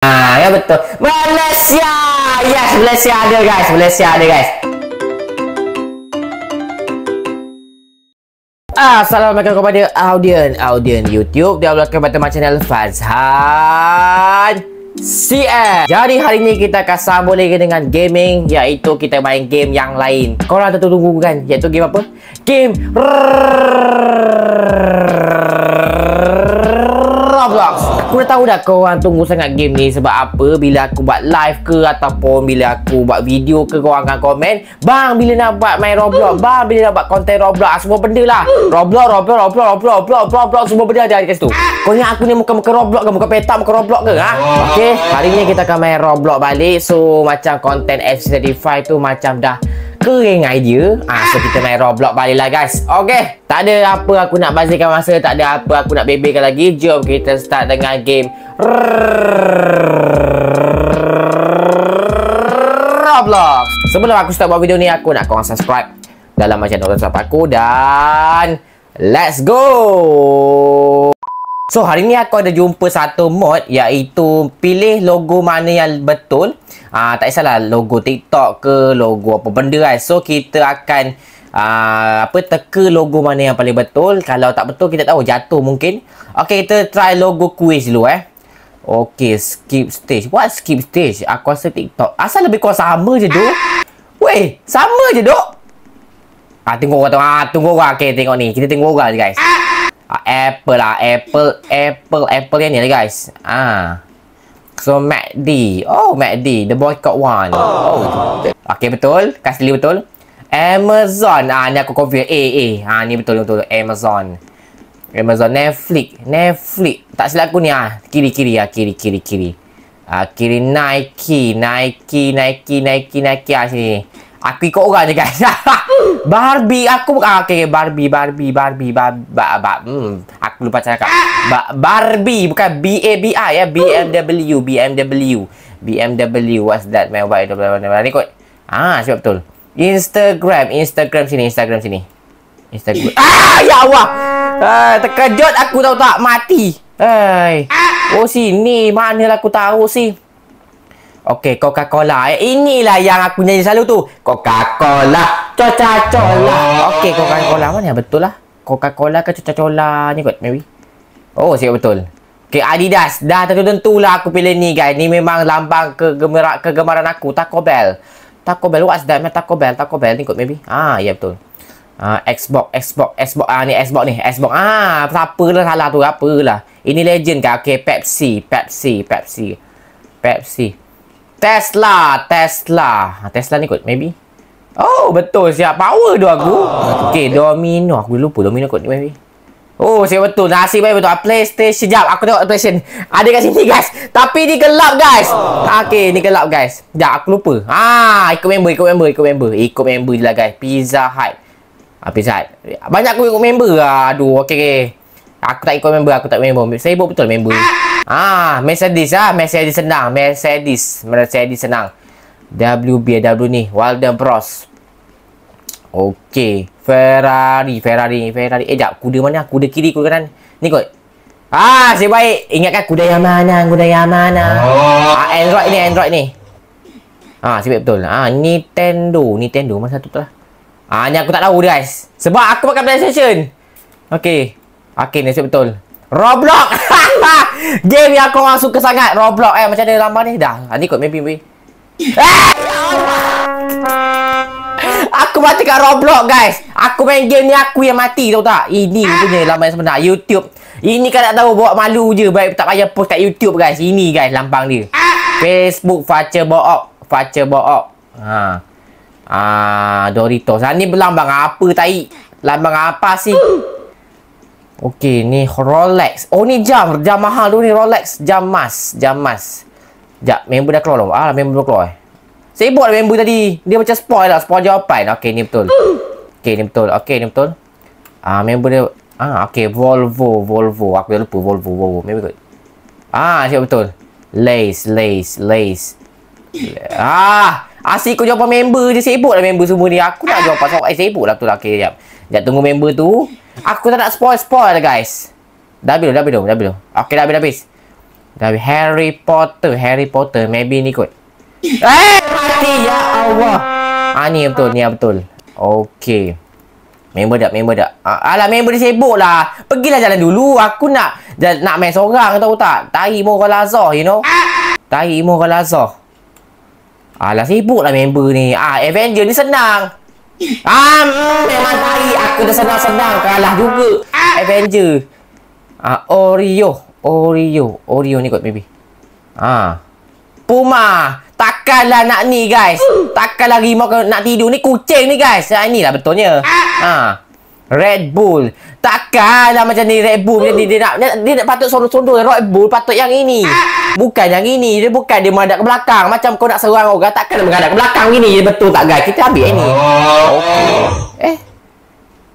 Ah, ya betul. Malaysia. Yes, Malaysia ada guys. Malaysia ada guys. Ah, Assalamualaikum kepada audien audien YouTube di belakang mata macam channel Fazhan CM Jadi hari ni kita akan sambung lagi dengan gaming Iaitu kita main game yang lain Korang tentu tunggu kan Iaitu game apa? Game aku dah tahu dah korang tunggu sangat game ni sebab apa bila aku buat live ke ataupun bila aku buat video ke korang akan komen bang bila nak buat main Roblox bang bila nak buat konten Roblox semua benda lah Roblox Roblox Roblox Roblox Roblox Roblox, Roblox semua benda ada dekat situ kau ingat aku ni muka-muka Roblox ke muka petak muka Roblox ke ha? ok hari ni kita akan main Roblox balik so macam konten FC35 tu macam dah kering idea ya. ah, So kita main Roblox balik lah guys Okay Tak ada apa aku nak bazirkan masa Tak ada apa aku nak bebelkan lagi Jom kita start dengan game Roblox Sebelum aku start buat video ni Aku nak korang subscribe Dalam channel tersebut aku Dan Let's go So hari ni aku ada jumpa satu mod iaitu pilih logo mana yang betul. Ah tak salah logo TikTok ke logo apa benda kan. So kita akan aa, ah, apa teka logo mana yang paling betul. Kalau tak betul kita tahu jatuh mungkin. Okey kita try logo quiz dulu eh. Okey skip stage. What skip stage? Aku rasa TikTok. Asal lebih kurang sama je duk. Weh, sama je duk. Ah tengok orang tu. Ah tunggu orang. Okey tengok ni. Kita tengok orang guys. Ah, Apple lah Apple Apple Apple yang ni lah guys ah. So MACD Oh MACD The boycott one oh. Okay betul Kasih betul Amazon ah Ni aku confirm Eh eh ah Ni betul betul Amazon Amazon Netflix Netflix Tak silap aku ni ah Kiri kiri ah Kiri kiri kiri Ah, kiri Nike, Nike, Nike, Nike, Nike, ah, sini. Aku ikut orang je guys. Barbie. Aku bukan. Ah, okay. Barbie. Barbie. Barbie. Barbie. Ba, ba, hmm. Aku lupa cakap. Ba, Barbie. Bukan B-A-B-I. Ya. B-M-W. Eh. B-M-W. B-M-W. What's that? Man? Why? Blah, blah, blah, Ni kot. Ah, siap betul. Instagram. Instagram sini. Instagram sini. Instagram. Ah, ya Allah. Ah, terkejut aku tahu tak. Mati. Hai. Oh, sini. Manalah aku tahu sih. Okey, Coca-Cola. Eh, inilah yang aku nyanyi selalu tu. Coca-Cola, Coca-Cola. Oh. Okey, Coca-Cola mana? Betul lah. Coca-Cola ke Coca-Cola ni kot, maybe? Oh, siap betul. Okey, Adidas. Dah tentu-tentulah aku pilih ni, guys. Ni memang lambang kegemara kegemaran aku. Taco Bell. Taco Bell, what's that? Taco Bell, Taco Bell ni kot, maybe? Ah, ya yeah, betul. Ah, Xbox, Xbox, Xbox. Ah, ni Xbox ni. Xbox. Ah, apalah salah tu. apa lah? Ini legend kan? Okey, Pepsi. Pepsi, Pepsi. Pepsi. Pepsi. Tesla, Tesla. Ha, Tesla ni kot, maybe. Oh, betul siap. Power tu aku. Uh, okay, Domino. Aku lupa Domino kot, maybe. Oh, siap betul. Nasib baik betul. PlayStation. Sekejap, aku tengok PlayStation. Ada kat sini, guys. Tapi ni gelap, guys. Uh. Okay, ni gelap, guys. Sekejap, aku lupa. Ah, ikut member, ikut member, ikut member. Ikut member je lah, guys. Pizza Hut. Ah, Pizza Hut. Banyak aku ikut member. Ah, aduh, okay, okay. Aku tak ikut member, aku tak ikut member. Saya buat betul member. Uh. Ah, Mercedes ah, Mercedes senang, Mercedes, Mercedes senang. WBW ni, Walden Bros. Okey, Ferrari, Ferrari, Ferrari. Eh, jap, kuda mana? Kuda kiri, kuda kanan. Ni kot. Ah, si baik. Ingatkan kuda yang mana, kuda yang mana. Oh. Ah, Android ni, Android ni. Ah, si baik betul. Ah, Nintendo, Nintendo mana satu tu lah. Ah, ni aku tak tahu guys. Sebab aku pakai PlayStation. Okey. Okey, ni si betul. Roblox. Game yang masuk ke sangat Roblox eh Macam mana lama ni Dah Ni kot maybe we eh! Aku mati kat Roblox guys Aku main game ni aku yang mati tau tak Ini punya lambang yang sebenar YouTube Ini kan tak tahu buat malu je Baik tak payah post kat YouTube guys Ini guys lambang dia Facebook Facer Bo'ok Facer Bo'ok Ha Ah, Doritos. Ha, ni lambang apa tai? Lambang apa sih? Okey, ni Rolex. Oh, ni jam. Jam mahal tu ni Rolex. Jam mas, Jam mas. Sekejap, member dah keluar lho. Ah, member dah keluar. Eh. Sibuk lah member tadi. Dia macam spoil lah. Spoil jawapan. Okey, ni betul. Okey, ni betul. Okey, ni betul. Ah, member dia... Ah, okey. Volvo, Volvo. Aku dah lupa. Volvo, Volvo. Member kot. Ah, siap betul. Lace, lace, lace. Ah, asyik kau jawapan member je. Sibuk lah member semua ni. Aku nak jawapan soalan. Eh, sibuk lah betul. Lah. Okey, sekejap. Sekejap tunggu member tu. Aku tak nak spoil-spoil lah guys. Dah habis dah habis dah habis Okay, dah habis dah habis. Dah habis. Harry Potter. Harry Potter. Maybe ni kot. Eh! Mati! Ya Allah! Ha ni yang betul. Ni yang betul. Okay. Member tak? Member tak? Ah, alah member dia sibuk lah. Pergilah jalan dulu. Aku nak nak main seorang tahu tak? Tahi Imo Kalazor you know? Tahi Imo Kalazor. Alah sibuk lah member ni. Ah, ha, Avenger ni senang. Am, ah, memang tadi aku dah senang-senang kalah juga. Ah. Avenger. Ah, Oreo, Oreo, Oreo ni kot baby. Ah. Puma. Takkanlah nak ni guys. Uh. Takkanlah rimau nak tidur ni kucing ni guys. Ha inilah betulnya. Ah. Red Bull. Takkanlah macam ni Red Bull. Dia, dia, dia nak dia, nak patut sondor-sondor. Red Bull patut yang ini. Bukan yang ini. Dia bukan dia menghadap ke belakang. Macam kau nak serang orang. Takkanlah menghadap ke belakang gini. Dia betul tak guys? Kita ambil ini. Okay. Oh. Eh?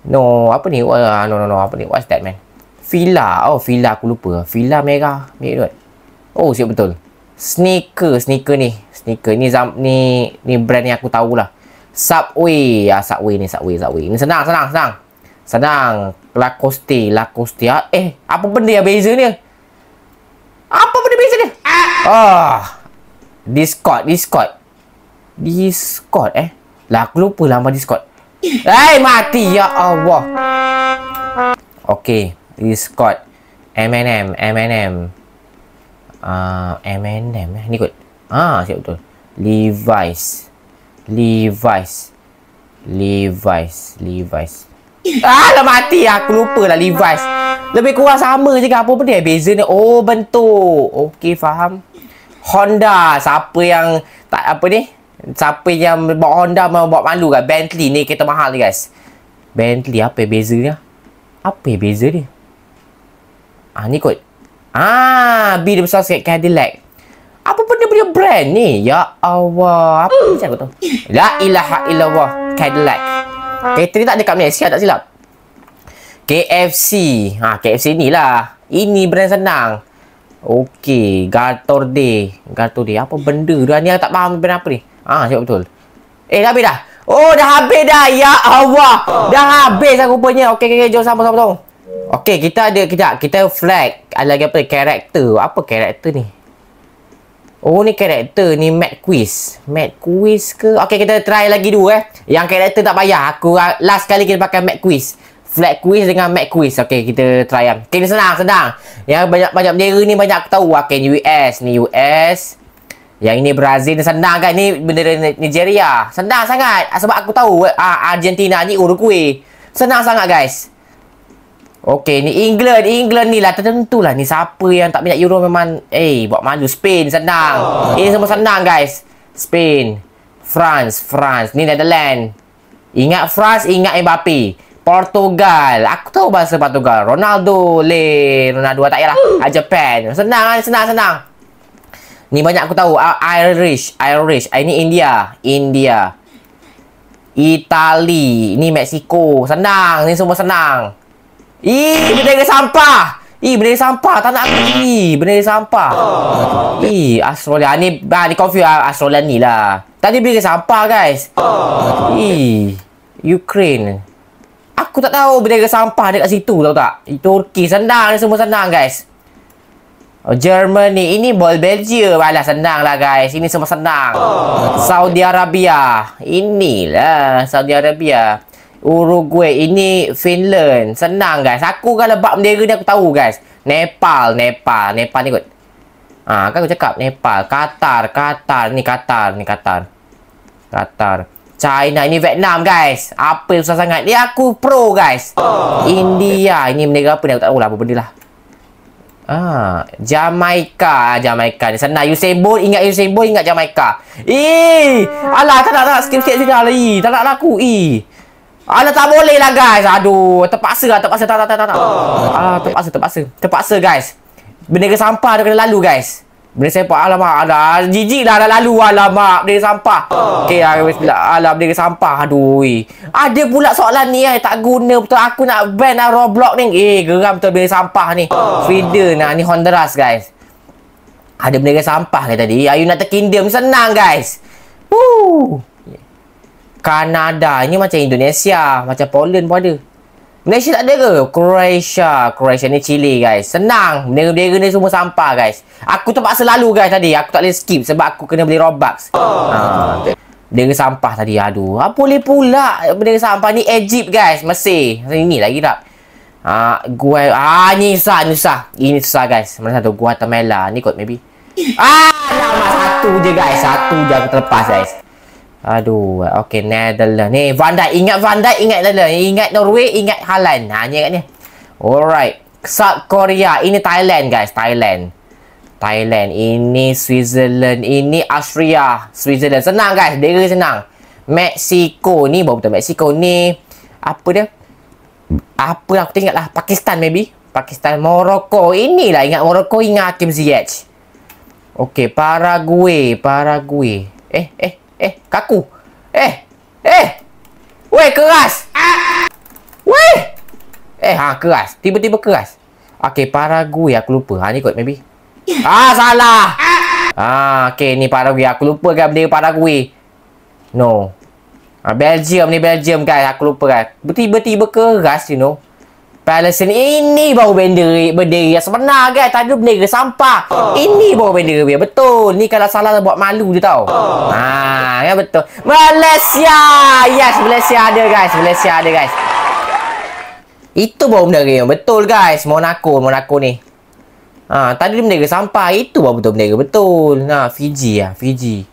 No. Apa ni? Uh, no, no, no. Apa ni? What's that man? Fila. Oh, Fila. Aku lupa. Fila ni Merah. Oh, siap betul. Sneaker. Sneaker ni. Sneaker ni. Zam, ni, ni brand yang aku tahulah. Subway. Ya, Subway ni. Subway, Subway. Ni senang, senang, senang. Senang. Lacoste. Lacoste. Ah, eh, apa benda yang beza ni? Apa benda beza ni? Ah. Discord. Discord. Discord eh. Lah, aku lupa lama Discord. Hei, mati. Ya Allah. Okay. Discord. M&M. M&M. Uh, M&M eh. Ni kot. Ah, siap betul. Levi's. Levi's. Levi's. Levi's. Ah, dah mati aku lupa lah Levi's. Lebih kurang sama je ke apa pun dia beza ni. Oh, bentuk. Okey, faham. Honda, siapa yang tak apa ni? Siapa yang bawa Honda mau bawa malu kan? Bentley ni kereta mahal ni guys. Bentley apa yang beza dia? Apa yang beza dia? Ah ni kot. Ah, B dia besar sikit Cadillac. Apa benda punya brand ni? Ya Allah. Apa macam aku tahu? La ilaha illallah Cadillac. Ah. Catering tak dekat Malaysia tak silap. KFC. Ha KFC ni lah. Ini brand senang. Okey, Gator Day. Gator Day. Apa benda dia ni? Aku tak faham brand apa ni. Ah, ha, siap betul. Eh, dah habis dah. Oh, dah habis dah. Ya Allah. Dah habis aku lah punya. Okey, okey, okay, jom sama-sama tolong. Okey, kita ada kita Kita flag. Ada lagi apa? Karakter. Apa karakter ni? Oh ni karakter ni Mad Quiz Mad Quiz ke Okay kita try lagi dua eh Yang karakter tak payah Aku ah, last kali kita pakai Mad Quiz Flat Quiz dengan Mad Quiz Okay kita try kan Okay ni senang senang Yang banyak-banyak bendera ni banyak aku tahu Okay ni US Ni US Yang ini Brazil ni senang kan Ni bendera Nigeria Senang sangat ah, Sebab aku tahu ah, Argentina ni Uruguay Senang sangat guys Okey, ni England. England ni lah. Tentulah ni siapa yang tak minat Euro memang... Eh, buat malu. Spain, senang. Oh. Eh, semua senang, guys. Spain. France. France. Ni Netherlands. Ingat France, ingat Mbappe. Portugal. Aku tahu bahasa Portugal. Ronaldo. Le. Ronaldo tak payah lah. Uh. Ah, Japan. Senang, ah, senang, senang. Ni banyak aku tahu. Ah, Irish. Irish. Ini India. India. Itali, ni Mexico. Senang. Ni semua Senang. Ih, benda ni sampah. Ih, benda ni sampah. Tak nak aku ni. Benda ni sampah. Ih, Astrolia. Ni, ah, ni confuse lah Astrolia ni lah. Tadi benda ni sampah, guys. Ih, Ukraine. Aku tak tahu benda ni sampah dekat situ, tahu tak? Turki, senang. Semua senang, guys. Oh, Germany. Ini ball Belgium. Malah senang lah, guys. Ini semua senang. Saudi Arabia. Inilah Saudi Arabia. Uruguay ini Finland senang guys aku kan lebak bendera ni aku tahu guys Nepal Nepal Nepal ni kot ah kan aku cakap Nepal Qatar Qatar ni Qatar ni Qatar Qatar China ini Vietnam guys apa susah sangat ni aku pro guys oh. India ini bendera apa ni aku tak tahu lah apa benda lah Ah, Jamaica, Jamaica ni senang. Usain Bolt ingat Usain Bolt ingat Jamaica. Eh, alah tak nak tak skip sikit sini alah. tak nak laku. Lah eh. Alah tak boleh lah guys. Aduh, terpaksa lah, terpaksa. Tak tak tak tak. tak. Oh. Alah terpaksa, terpaksa. Terpaksa guys. Benda ke sampah tu kena lalu guys. Benda sampah alamak. ada, jijik lah dah lalu alamak. Benda sampah. Oh. Okey, alah bismillah. Alah benda sampah. Aduh. Ada pula soalan ni eh tak guna betul aku nak ban lah Roblox ni. Eh geram betul benda sampah ni. Oh. Feeder nak ni Honduras guys. Ada benda ke sampah ke tadi? Ayu nak terkindam senang guys. Woo. Kanada ni macam Indonesia Macam Poland pun ada Malaysia tak ada ke? Croatia Croatia ni Chile guys Senang Bendera-bendera ni semua sampah guys Aku terpaksa lalu guys tadi Aku tak boleh skip Sebab aku kena beli Robux oh. Bendera sampah tadi Aduh Apa ah, boleh pula Bendera sampah ni Egypt guys Mesir Ini lagi tak Ha, gua ah ni susah ni susah. Ini susah guys. Mana satu Guatemala ni kot maybe. Ah, lama satu je guys. Satu je aku terlepas guys. Aduh, okey Netherlands ni. Van Dijk ingat Van Dijk ingat Netherlands, ingat Norway, ingat Haaland. Ha ni kat ni. Alright. South Korea, ini Thailand guys, Thailand. Thailand, ini Switzerland, ini Austria, Switzerland. Senang guys, dia senang. Mexico ni, bukan betul Mexico ni. Apa dia? Apa aku tak ingatlah. Pakistan maybe. Pakistan, Morocco. Inilah ingat Morocco, ingat Hakim Ziyech. Okey, Paraguay, Paraguay. Eh, eh, Eh, kaku. Eh. Eh. Weh, keras. Weh. Eh, ha, keras. Tiba-tiba keras. Okey, paragui aku lupa. Ha, ni kot, maybe. Ah, salah. Ah, okey, ni paragui. Aku lupa kan benda paragui. No. Ah, Belgium ni Belgium kan. Aku lupa kan. Tiba-tiba keras, you know. Palace ini, ini baru bendera berdiri yang sebenar guys. Tak bendera sampah. Ini baru bendera dia. Betul. Ni kalau salah buat malu dia tahu. Ha, ya betul. Malaysia. Yes, Malaysia ada guys. Malaysia ada guys. Itu baru bendera yang betul guys. Monaco, Monaco ni. Ha, tadi dia bendera sampah. Itu baru betul bendera. Betul. Ha, Fiji ya, Fiji.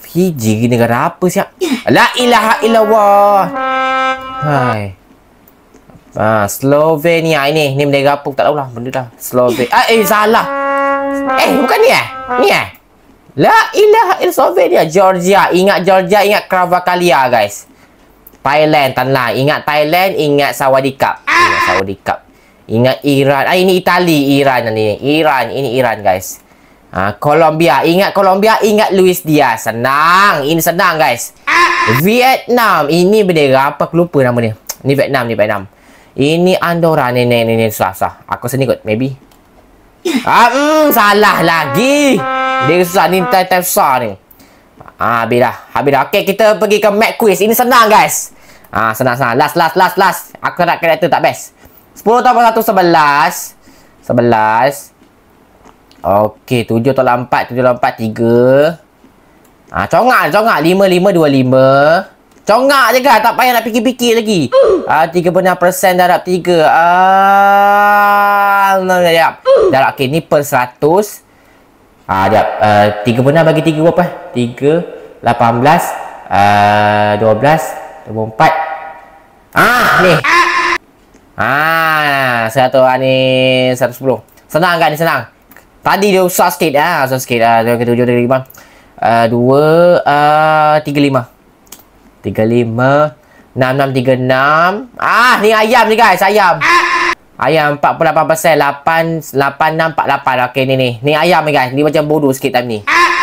Fiji ni negara apa siap? La ilaha illallah. Hai. Ha, Slovenia ha, ini. ni benda apa? Tak tahu lah. Benda dah. Slovenia. Ah, eh, salah. Eh, bukan ni eh? Ni eh? La ilah il Slovenia. Georgia. Ingat Georgia. Ingat Kravakalia, guys. Thailand. Tanlah. Ingat Thailand. Ingat Sawadi Ingat Sawadi Ingat Iran. Ah, ini Itali. Iran. ni. Iran. Ini Iran, guys. Ha, Colombia. Ingat Colombia. Ingat Luis Diaz. Senang. Ini senang, guys. Vietnam. Ini benda apa? Aku lupa nama ni. Ni Vietnam ni Vietnam. Ini Andorra nenek-nenek susah. Aku sini kot, maybe. Ah, mm, salah lagi. Dia susah ni, time-time susah ni. Ah, habis dah. Habis dah. Okay, kita pergi ke Mac quiz. Ini senang, guys. Ah, senang-senang. Last, last, last, last. Aku nak karakter tak best. 10 tambah 1, 11. 11. Okay, 7 tambah 4, 7 tambah 4, 3. Ah, congak, congak. 5, 5, 2, 5. Congak je kan. Tak payah nak fikir-fikir lagi. Uh. Uh, 36% darab 3. Uh, ah, darab. Uh. Darab. Okay. Ni per 100. Uh, jap. Uh, 36 bagi 3 berapa? 3. 18. Uh, 12 24 Ah ni Ah satu ah, ni 110 Senang kan ni senang Tadi dia usah sikit ah susah sikit ah dia kata 7 dari 5 uh, 2 uh, Tiga lima. Enam enam tiga enam. Ah, ni ayam ni guys. Ayam. Ayam empat puluh lapan persen. Lapan. Lapan enam empat lapan. Okay, ni ni. Ni ayam ni guys. Ni macam bodoh sikit time ni.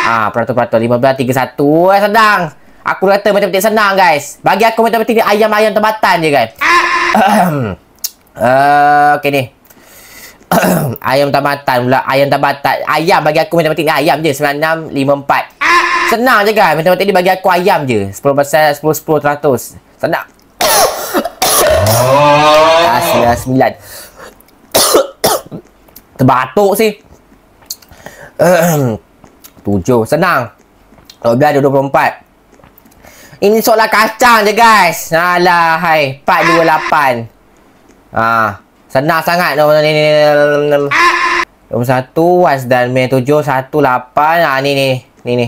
Ah, peratus-peratus. Lima belas tiga satu. Eh, sedang. Aku rata matematik senang guys. Bagi aku matematik ni ayam-ayam tempatan je guys. uh, eh, okay ni. ayam tamatan pula Ayam tamatan Ayam bagi aku matematik ni ayam je 9654 Senang je kan. Macam tadi bagi aku ayam je. 10%, 10%, 100%. Senang. Asyik, sembilan. Terbatuk sih. Tujuh. Senang. Kalau dua puluh empat. Ini soalan kacang je guys. Alah, hai. 4, 28. Ah, ha. senang sangat. 21, what's that? 7, 1, 8. Ah, ha, ni, ni. Ni, ni.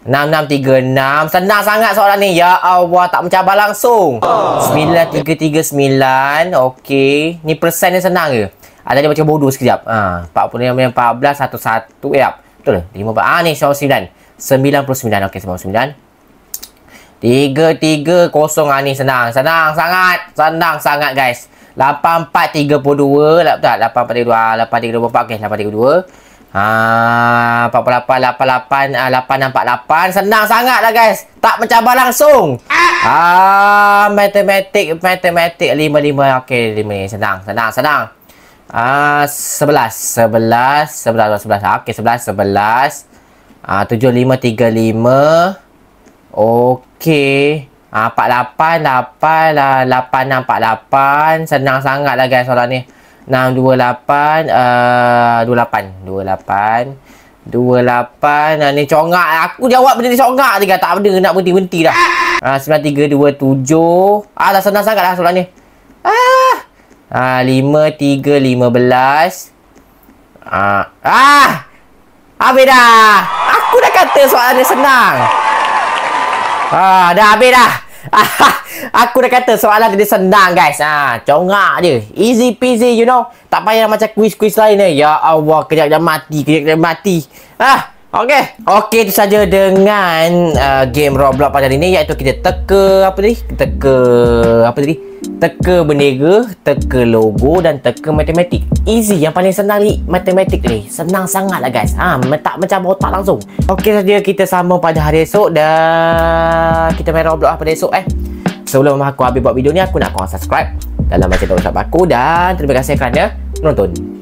6636 Senang sangat soalan ni Ya Allah Tak mencabar langsung 9339 Okey Ni persen ni senang ke? Ah, Ada dia macam bodoh sekejap ha, 40 yang 14 11 Eh Betul ke? 54 Ah ni soal 9 99 Okey 99 3 3 0 ah, ni senang Senang sangat Senang sangat guys 8432 Tak 8432 8342 ah, Okey 8432 48888848 ha, ah, senang sangat lah guys tak mencabar langsung ah matematik matematik 55 okey 5 senang senang senang ah 11 11 11 11 okey 11 11 ah 7535 okey ah 48888 ah, senang sangat lah guys soalan ni 6, 2, 8 uh, 2, 8 2, 8 2, 8 nah, Ni congak Aku jawab benda ni congak tiga Tak ada nak berhenti-henti dah uh, 9, 3, 2, 7 Ah, dah senang sangat lah soalan ni Ah, ah 5, 3, 15 Ah, ah Habis dah Aku dah kata soalan ni senang Ah, dah habis dah aku dah kata soalan dia senang guys. Ha, congak dia Easy peasy you know. Tak payah macam kuis kuis lain ni. Eh. Ya Allah, kejap-kejap mati, kejap-kejap mati. Ah. Ha. Okey, okey itu saja dengan uh, game Roblox pada hari ini iaitu kita teka apa tadi? Teka apa tadi? Teka berniaga, teka logo dan teka matematik. Easy yang paling senang ni matematik ni. Senang sangat lah guys. Ha, tak macam otak langsung. Okey saja kita sambung pada hari esok dah kita main Roblox pada esok eh. Sebelum aku habis buat video ni aku nak korang subscribe dalam macam tu aku dan terima kasih kerana menonton.